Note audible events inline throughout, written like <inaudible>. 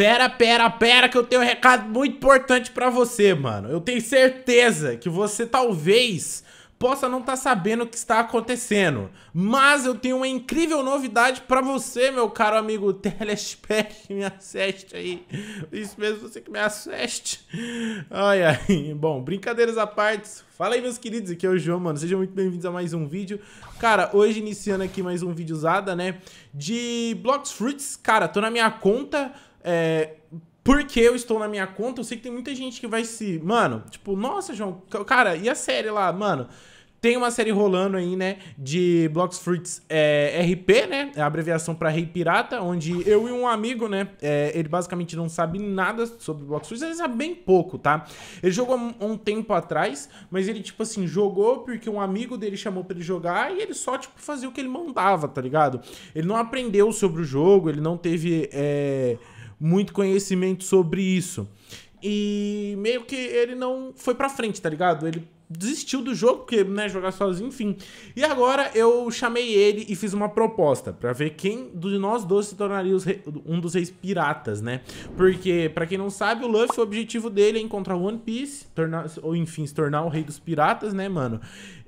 Pera, pera, pera, que eu tenho um recado muito importante pra você, mano. Eu tenho certeza que você talvez possa não estar tá sabendo o que está acontecendo. Mas eu tenho uma incrível novidade para você, meu caro amigo <laughs> telespec que me assiste aí. Isso mesmo, você que me assiste. Ai, ai. Bom, brincadeiras à parte. Fala aí, meus queridos. Aqui é o João, mano. Sejam muito bem-vindos a mais um vídeo. Cara, hoje iniciando aqui mais um vídeo usada, né? De Blocks Fruits. Cara, tô na minha conta é, porque eu estou na minha conta, eu sei que tem muita gente que vai se. Mano, tipo, nossa, João, cara, e a série lá, mano? Tem uma série rolando aí, né? De Blocks Fruits é, RP, né? É a abreviação para Rei Pirata, onde eu e um amigo, né? É, ele basicamente não sabe nada sobre Blocks Fruits, ele sabe bem pouco, tá? Ele jogou um, um tempo atrás, mas ele, tipo assim, jogou porque um amigo dele chamou pra ele jogar e ele só, tipo, fazia o que ele mandava, tá ligado? Ele não aprendeu sobre o jogo, ele não teve. É muito conhecimento sobre isso. E meio que ele não foi pra frente, tá ligado? Ele desistiu do jogo, porque, né, jogar sozinho, enfim. E agora eu chamei ele e fiz uma proposta para ver quem de nós dois se tornaria um dos reis piratas, né? Porque, para quem não sabe, o Luffy, o objetivo dele é encontrar One Piece, tornar, ou enfim, se tornar o rei dos piratas, né, mano?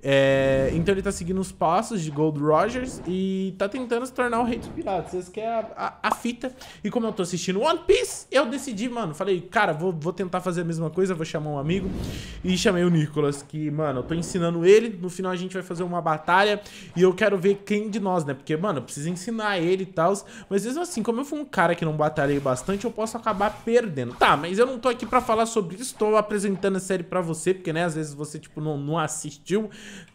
É, então ele tá seguindo os passos de Gold Rogers e tá tentando se tornar o rei dos piratas. Essa que é a, a, a, fita. E como eu tô assistindo One Piece, eu decidi, mano, falei, cara, vou, vou tentar fazer a mesma coisa, vou chamar um amigo. E chamei o Nicolas, que, mano, eu tô ensinando ele. No final a gente vai fazer uma batalha e eu quero ver quem de nós, né? Porque, mano, eu preciso ensinar ele e tal. Mas mesmo assim, como eu fui um cara que não batalhei bastante, eu posso acabar perdendo. Tá, mas eu não tô aqui pra falar sobre isso, tô apresentando a série pra você, porque, né, às vezes você, tipo, não, não assistiu.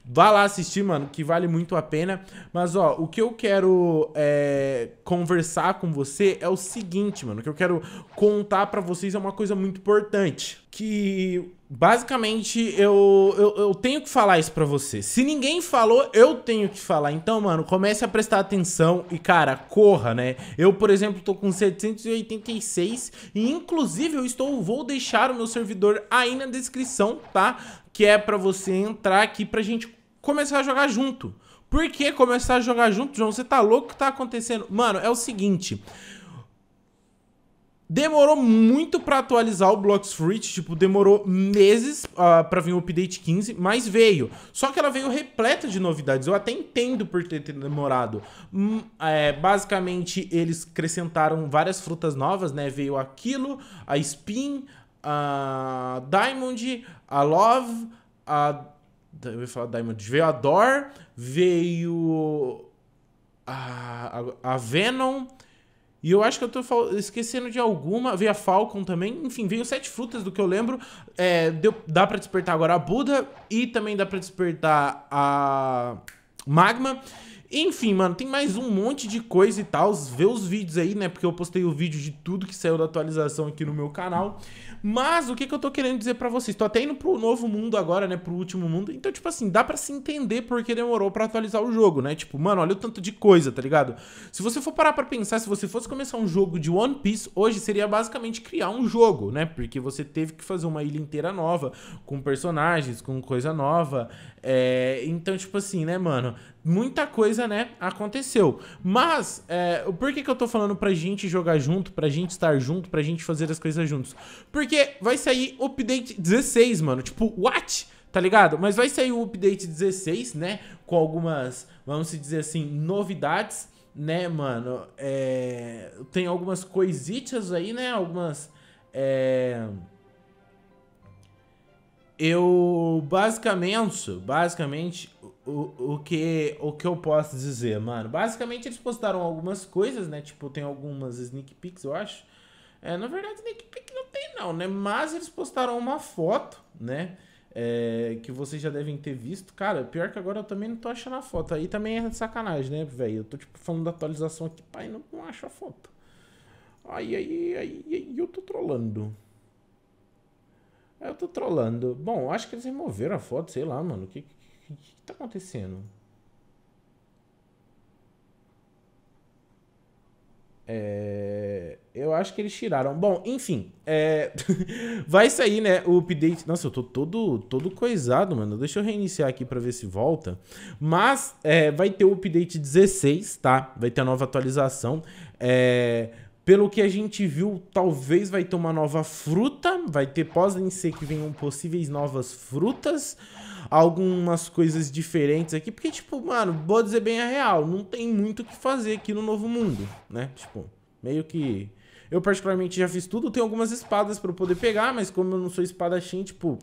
Vá lá assistir, mano, que vale muito a pena. Mas, ó, o que eu quero é, conversar com você é o seguinte, mano. O que eu quero contar para vocês é uma coisa muito importante. Que Basicamente, eu, eu, eu, tenho que falar isso pra você. Se ninguém falou, eu tenho que falar. Então, mano, comece a prestar atenção e, cara, corra, né? Eu, por exemplo, tô com 786 e, inclusive, eu estou, vou deixar o meu servidor aí na descrição, tá? que é para você entrar aqui pra gente começar a jogar junto. Por que começar a jogar junto, João? Você tá louco o que tá acontecendo? Mano, é o seguinte. Demorou muito para atualizar o Blocks Fruit, tipo, demorou meses uh, ah, para vir o update 15, mas veio. Só que ela veio repleta de novidades, eu até entendo por ter demorado. Hum, é, basicamente, eles acrescentaram várias frutas novas, né? Veio aquilo, a Spin, a Diamond, a Love, a. Eu ia falar Diamond. Veio a Dor, veio. A, a, a Venom. E eu acho que eu tô esquecendo de alguma. Veio a Falcon também. Enfim, veio sete frutas do que eu lembro. É, deu, dá para despertar agora a Buda. E também dá para despertar a Magma. Enfim, mano, tem mais um monte de coisa e tal. Vê os vídeos aí, né? Porque eu postei o vídeo de tudo que saiu da atualização aqui no meu canal. Mas o que, que eu tô querendo dizer para vocês? Tô até indo pro novo mundo agora, né? Pro último mundo. Então, tipo assim, dá para se entender porque demorou para atualizar o jogo, né? Tipo, mano, olha o tanto de coisa, tá ligado? Se você for parar pra pensar, se você fosse começar um jogo de One Piece, hoje seria basicamente criar um jogo, né? Porque você teve que fazer uma ilha inteira nova, com personagens, com coisa nova. É... Então, tipo assim, né, mano? muita coisa, né, aconteceu. Mas, é, por que, que eu tô falando pra gente jogar junto, pra gente estar junto, pra gente fazer as coisas juntos? Porque vai sair o update 16, mano. Tipo, what? Tá ligado? Mas vai sair o update 16, né? Com algumas, vamos dizer assim, novidades, né, mano? É, tem algumas coisitas aí, né? Algumas. É eu basicamente, basicamente o, o que o que eu posso dizer, mano? Basicamente eles postaram algumas coisas, né? Tipo, tem algumas sneak peeks, eu acho. É, na verdade, sneak peek não tem não, né? Mas eles postaram uma foto, né? É, que vocês já devem ter visto. Cara, pior que agora eu também não tô achando a foto. Aí também é sacanagem, né, velho? Eu tô, tipo, falando da atualização aqui, pai, não, não acho a foto. Aí, aí, aí, eu tô trolando eu tô trollando. Bom, acho que eles removeram a foto, sei lá, mano. O que, que, que tá acontecendo? É, eu acho que eles tiraram. Bom, enfim. É, <laughs> vai sair, né? O update. Nossa, eu tô todo, todo coisado, mano. Deixa eu reiniciar aqui pra ver se volta. Mas é, vai ter o update 16, tá? Vai ter a nova atualização. É pelo que a gente viu, talvez vai ter uma nova fruta, vai ter, podem ser que venham possíveis novas frutas, algumas coisas diferentes aqui, porque, tipo, mano, vou dizer bem a real, não tem muito o que fazer aqui no Novo Mundo, né? Tipo, meio que... Eu particularmente já fiz tudo, tenho algumas espadas pra eu poder pegar, mas como eu não sou espadachim, tipo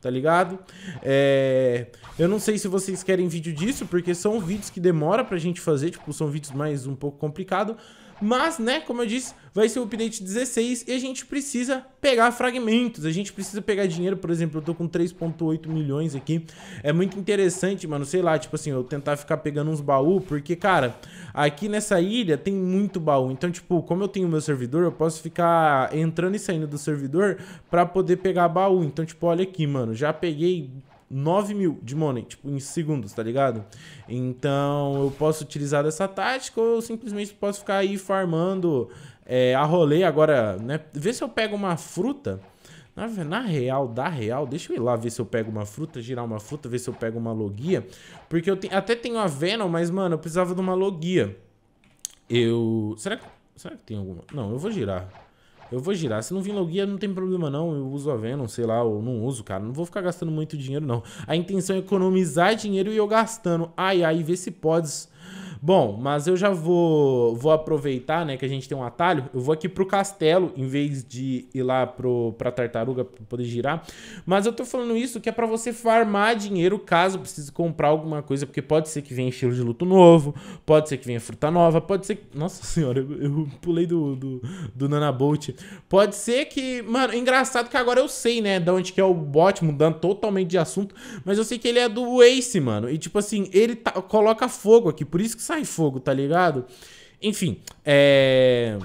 tá ligado? É... Eu não sei se vocês querem vídeo disso, porque são vídeos que demora pra gente fazer, tipo, são vídeos mais um pouco complicado. Mas, né, como eu disse, vai ser o update 16 e a gente precisa pegar fragmentos, a gente precisa pegar dinheiro, por exemplo, eu tô com 3.8 milhões aqui, é muito interessante, mano, sei lá, tipo assim, eu tentar ficar pegando uns baús, porque, cara, aqui nessa ilha tem muito baú, então, tipo, como eu tenho meu servidor, eu posso ficar entrando e saindo do servidor pra poder pegar baú, então, tipo, olha aqui, mano, mano, já peguei 9 mil de money, tipo, em segundos, tá ligado? Então, eu posso utilizar dessa tática ou eu simplesmente posso ficar aí farmando é, a rolê agora, né? Ver se eu pego uma fruta. Na, na, real, da real, deixa eu ir lá ver se eu pego uma fruta, girar uma fruta, ver se eu pego uma logia. Porque eu te, até tenho a Venom, mas, mano, eu precisava de uma logia. Eu... Será que, será que tem alguma? Não, eu vou girar. Eu vou girar. Se não vir logia, não tem problema não. Eu uso a Venom, sei lá, ou não uso, cara. Não vou ficar gastando muito dinheiro, não. A intenção é economizar dinheiro e eu gastando. Ai, ai, vê se podes. Bom, mas eu já vou, vou aproveitar, né, que a gente tem um atalho. Eu vou aqui pro castelo, em vez de ir lá pro, pra tartaruga pra poder girar. Mas eu tô falando isso que é para você farmar dinheiro caso precise comprar alguma coisa, porque pode ser que venha estilo de luto novo, pode ser que venha fruta nova, pode ser que... Nossa senhora, eu, eu pulei do, do, do Nanabolt. Pode ser que... Mano, é engraçado que agora eu sei, né, de onde que é o bot, mudando totalmente de assunto, mas eu sei que ele é do Ace, mano. E tipo assim, ele tá, coloca fogo aqui, por isso que sai fogo, tá ligado? Enfim, é...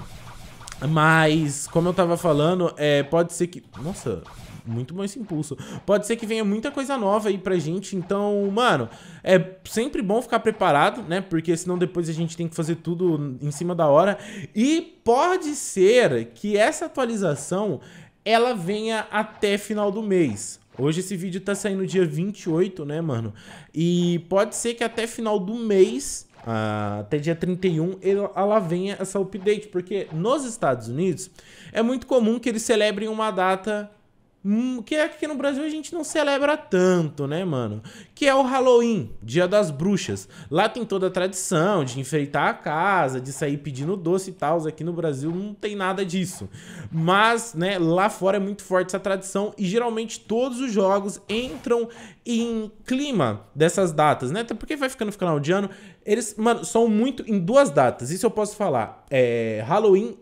Mas, como eu tava falando, é, pode ser que... Nossa, muito bom esse impulso. Pode ser que venha muita coisa nova aí pra gente, então, mano, é sempre bom ficar preparado, né? Porque senão depois a gente tem que fazer tudo em cima da hora. E pode ser que essa atualização ela venha até final do mês. Hoje esse vídeo tá saindo dia 28, né, mano? E pode ser que até final do mês uh, até dia 31, ela venha essa update, porque nos Estados Unidos é muito comum que eles celebrem uma data Hum, que é que no Brasil a gente não celebra tanto, né, mano? Que é o Halloween, Dia das Bruxas. Lá tem toda a tradição de enfeitar a casa, de sair pedindo doce e tal. Aqui no Brasil não tem nada disso. Mas, né, lá fora é muito forte essa tradição e geralmente todos os jogos entram em clima dessas datas, né? Até porque vai ficando final de ano. Eles, mano, são muito em duas datas. Isso eu posso falar. É Halloween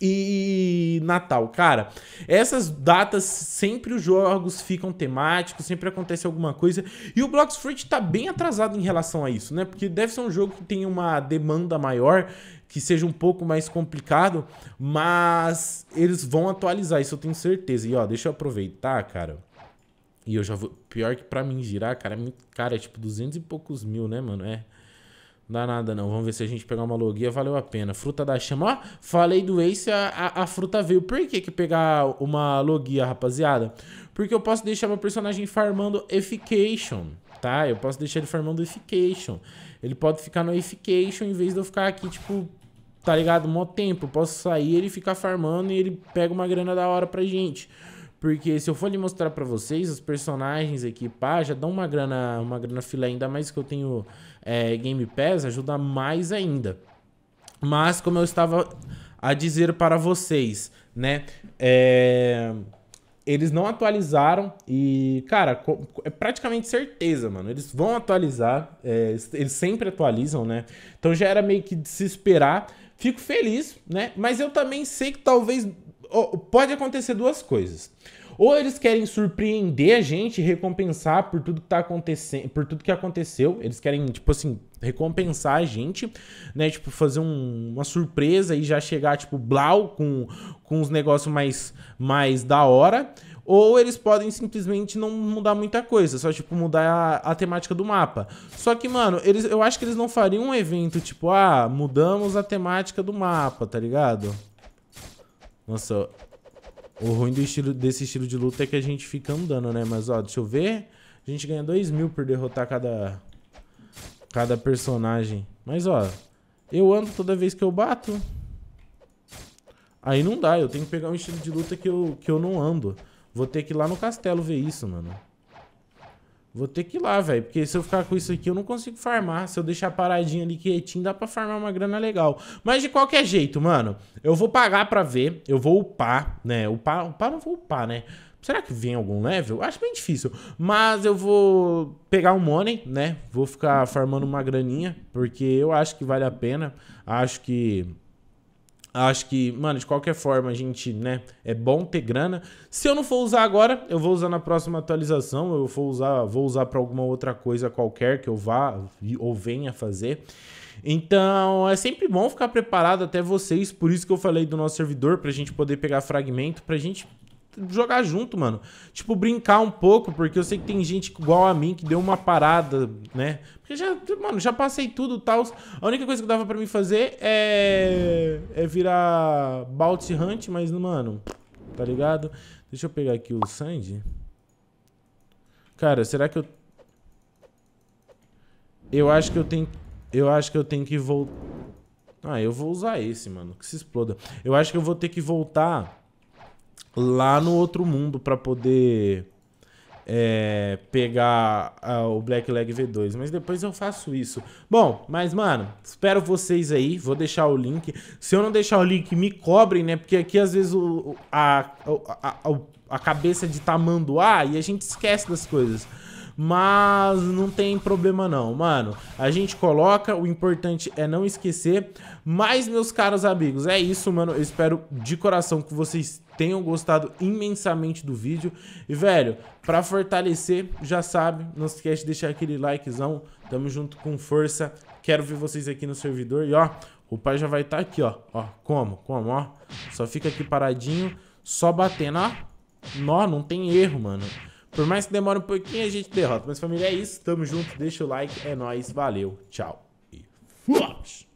e Natal. Cara, essas datas sempre os jogos ficam temáticos, sempre acontece alguma coisa. E o Blox Fruit tá bem atrasado em relação a isso, né? Porque deve ser um jogo que tem uma demanda maior, que seja um pouco mais complicado, mas eles vão atualizar, isso eu tenho certeza. E ó, deixa eu aproveitar, cara. E eu já vou. Pior que pra mim girar, cara, é muito. Cara, é tipo 200 e poucos mil, né, mano? É. Dá nada não. Vamos ver se a gente pegar uma logia valeu a pena. Fruta da chama. Ó, falei do Ace, a, a, a, fruta veio. Por que que pegar uma logia, rapaziada? Porque eu posso deixar meu personagem farmando Effication, tá? Eu posso deixar ele farmando Effication. Ele pode ficar no Effication em vez de eu ficar aqui, tipo, tá ligado? Mó tempo. Eu posso sair, ele ficar farmando e ele pega uma grana da hora pra gente. Porque se eu for lhe mostrar pra vocês, os personagens aqui, pá, já dão uma grana, uma grana filé, ainda mais que eu tenho é, Game Pass ajuda mais ainda. Mas, como eu estava a dizer para vocês, né? É... Eles não atualizaram e, cara, é praticamente certeza, mano. Eles vão atualizar, é... eles sempre atualizam, né? Então já era meio que de se esperar. Fico feliz, né? Mas eu também sei que talvez. Pode acontecer duas coisas. Ou eles querem surpreender a gente, recompensar por tudo que tá acontecendo, por tudo que aconteceu. Eles querem, tipo assim, recompensar a gente, né? Tipo, fazer um, uma surpresa e já chegar, tipo, blau com, com os negócios mais, mais da hora. Ou eles podem simplesmente não mudar muita coisa, só, tipo, mudar a, a temática do mapa. Só que, mano, eles, eu acho que eles não fariam um evento, tipo, ah, mudamos a temática do mapa, tá ligado? Nossa, o ruim do estilo, desse estilo de luta é que a gente fica andando, né? Mas, ó, deixa eu ver. A gente ganha 2 mil por derrotar cada, cada personagem. Mas, ó, eu ando toda vez que eu bato. Aí não dá, eu tenho que pegar um estilo de luta que eu, que eu não ando. Vou ter que ir lá no castelo ver isso, mano. Vou ter que ir lá, velho. Porque se eu ficar com isso aqui, eu não consigo farmar. Se eu deixar paradinho ali quietinho, dá pra farmar uma grana legal. Mas de qualquer jeito, mano, eu vou pagar pra ver. Eu vou upar, né? Upar, upar não vou upar, né? Será que vem algum level? Acho bem difícil. Mas eu vou pegar um money, né? Vou ficar farmando uma graninha. Porque eu acho que vale a pena. Acho que Acho que, mano, de qualquer forma, a gente, né, é bom ter grana. Se eu não for usar agora, eu vou usar na próxima atualização, eu vou usar, vou usar para alguma outra coisa qualquer que eu vá ou venha fazer. Então, é sempre bom ficar preparado até vocês, por isso que eu falei do nosso servidor, pra gente poder pegar fragmento, pra gente jogar junto, mano. Tipo, brincar um pouco, porque eu sei que tem gente igual a mim que deu uma parada, né? Porque já, mano, já passei tudo e tal. A única coisa que dava para mim fazer é. é virar Bounty Hunt, mas, mano, tá ligado? Deixa eu pegar aqui o Sandy. Cara, será que eu. Eu acho que eu tenho. Eu acho que eu tenho que voltar. Ah, eu vou usar esse, mano. Que se exploda. Eu acho que eu vou ter que voltar lá no outro mundo para poder é, pegar o Black V2. Mas depois eu faço isso. Bom, mas mano, espero vocês aí. Vou deixar o link. Se eu não deixar o link, me cobrem, né? Porque aqui às vezes o, a, a, a, a cabeça de tamanduá tá e a gente esquece das coisas. Mas não tem problema não, mano. A gente coloca, o importante é não esquecer. Mas, meus caros amigos, é isso, mano. Eu espero de coração que vocês tenham gostado imensamente do vídeo. E, velho, pra fortalecer, já sabe, não se esquece de deixar aquele likezão. Tamo junto com força. Quero ver vocês aqui no servidor. E, ó, o pai já vai estar tá aqui, ó. Ó, como, como, ó. Só fica aqui paradinho, só batendo, ó. Nó, não tem erro, mano. Por mais que demore um pouquinho, a gente derrota. Mas, família, é isso. Tamo junto. Deixa o like. É nóis. Valeu. Tchau. E fomos!